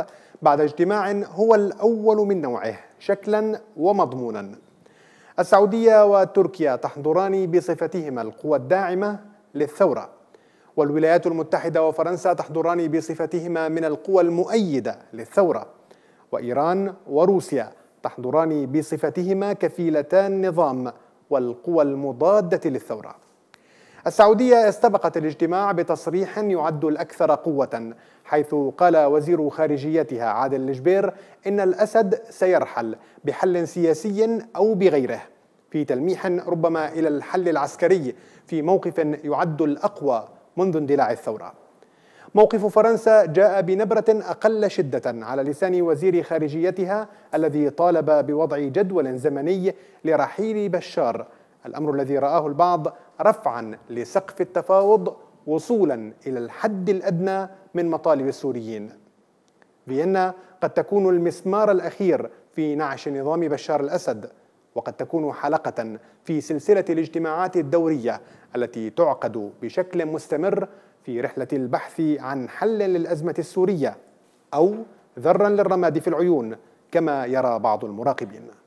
الشرق بعد اجتماع هو الأول من نوعه شكلا ومضمونا السعودية وتركيا تحضران بصفتهما القوى الداعمة للثورة والولايات المتحدة وفرنسا تحضران بصفتهما من القوى المؤيدة للثورة وإيران وروسيا تحضران بصفتهما كفيلتان نظام والقوى المضادة للثورة السعودية استبقت الاجتماع بتصريح يعد الأكثر قوة حيث قال وزير خارجيتها عادل الجبير إن الأسد سيرحل بحل سياسي أو بغيره في تلميح ربما إلى الحل العسكري في موقف يعد الأقوى منذ اندلاع الثورة موقف فرنسا جاء بنبرة أقل شدة على لسان وزير خارجيتها الذي طالب بوضع جدول زمني لرحيل بشار الأمر الذي رآه البعض رفعا لسقف التفاوض وصولا الى الحد الادنى من مطالب السوريين. فيينا قد تكون المسمار الاخير في نعش نظام بشار الاسد وقد تكون حلقه في سلسله الاجتماعات الدوريه التي تعقد بشكل مستمر في رحله البحث عن حل للازمه السوريه او ذرا للرماد في العيون كما يرى بعض المراقبين